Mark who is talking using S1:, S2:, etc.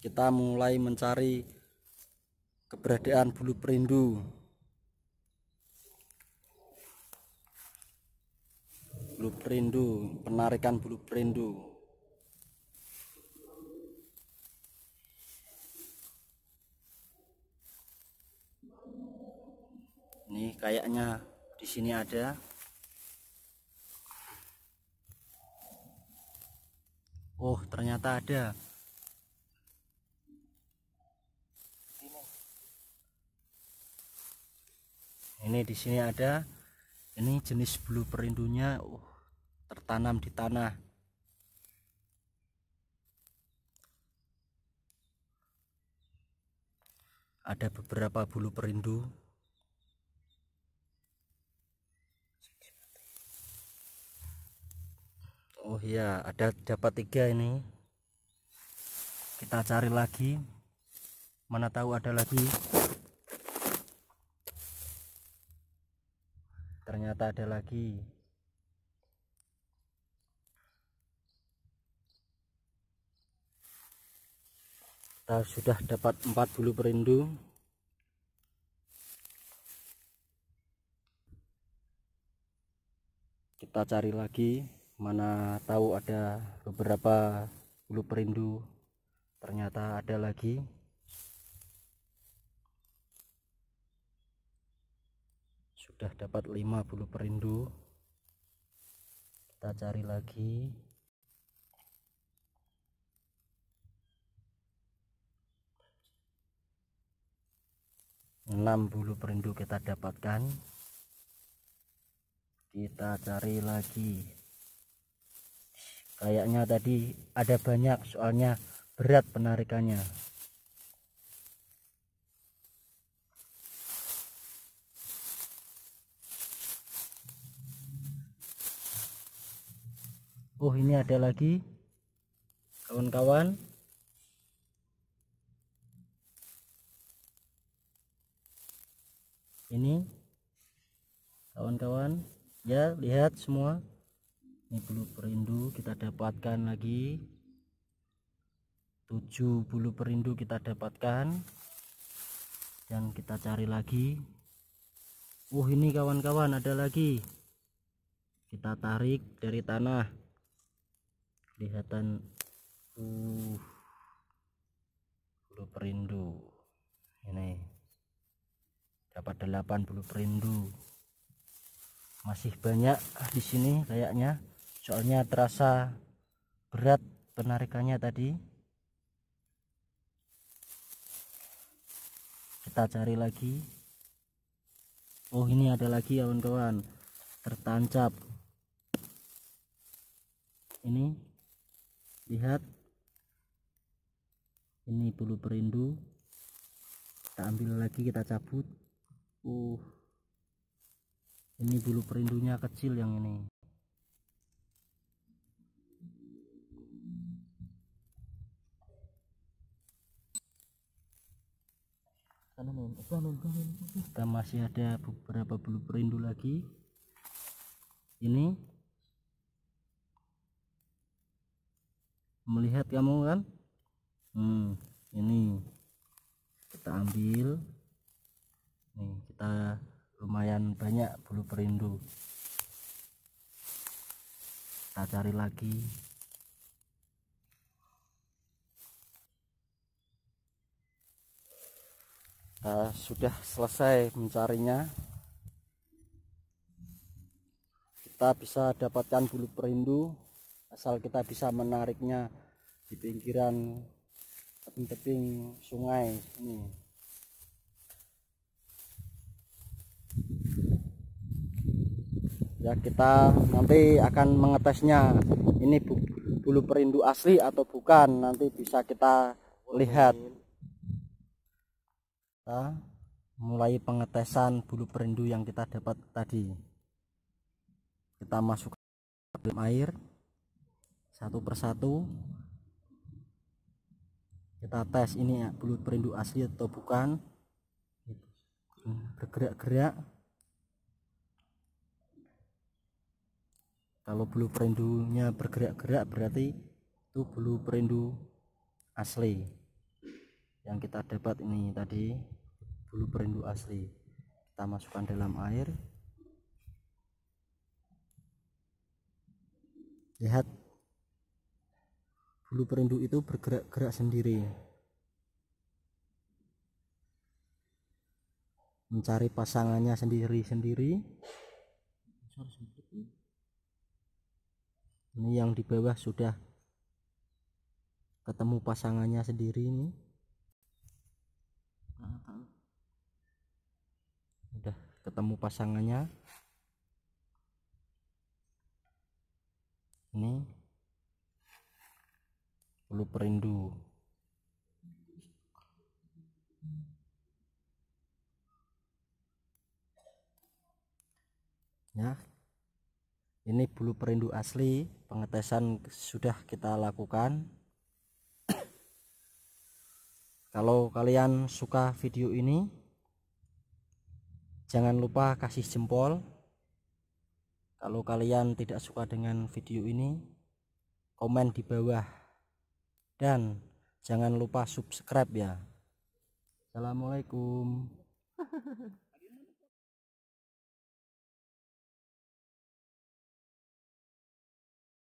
S1: kita mulai mencari keberadaan bulu perindu bulu perindu penarikan bulu perindu ini kayaknya di sini ada oh ternyata ada ini di sini ada ini jenis bulu perindunya uh, tertanam di tanah ada beberapa bulu perindu Oh iya ada dapat tiga ini kita cari lagi mana tahu ada lagi ternyata ada lagi kita sudah dapat 4 bulu perindu kita cari lagi mana tahu ada beberapa bulu perindu ternyata ada lagi sudah dapat 50 perindu kita cari lagi enam bulu perindu kita dapatkan kita cari lagi kayaknya tadi ada banyak soalnya berat penarikannya oh ini ada lagi kawan-kawan ini kawan-kawan ya lihat semua ini bulu perindu kita dapatkan lagi 7 bulu perindu kita dapatkan dan kita cari lagi Oh ini kawan-kawan ada lagi kita tarik dari tanah kelihatan uh bulu perindu ini dapat 8 bulu perindu masih banyak di sini kayaknya soalnya terasa berat penarikannya tadi kita cari lagi oh ini ada lagi ya kawan-kawan tertancap ini lihat ini bulu perindu kita ambil lagi kita cabut uh ini bulu perindunya kecil yang ini kita masih ada beberapa bulu perindu lagi ini melihat kamu kan hmm, ini kita ambil nih kita lumayan banyak bulu perindu kita cari lagi kita sudah selesai mencarinya kita bisa dapatkan bulu perindu asal kita bisa menariknya di pinggiran tebing-tebing sungai ini ya kita nanti akan mengetesnya ini bulu perindu asli atau bukan nanti bisa kita lihat kita mulai pengetesan bulu perindu yang kita dapat tadi kita masuk dalam air satu persatu kita tes ini ya belut perindu asli atau bukan gitu. hmm, bergerak-gerak kalau bulu perindunya bergerak-gerak berarti itu bulu perindu asli yang kita dapat ini tadi bulu perindu asli kita masukkan dalam air lihat bulu perunduk itu bergerak-gerak sendiri mencari pasangannya sendiri-sendiri ini yang di bawah sudah ketemu pasangannya sendiri ini udah ketemu pasangannya ini perlu perindu ya ini bulu perindu asli pengetesan sudah kita lakukan kalau kalian suka video ini jangan lupa kasih jempol kalau kalian tidak suka dengan video ini komen di bawah dan jangan lupa subscribe ya assalamualaikum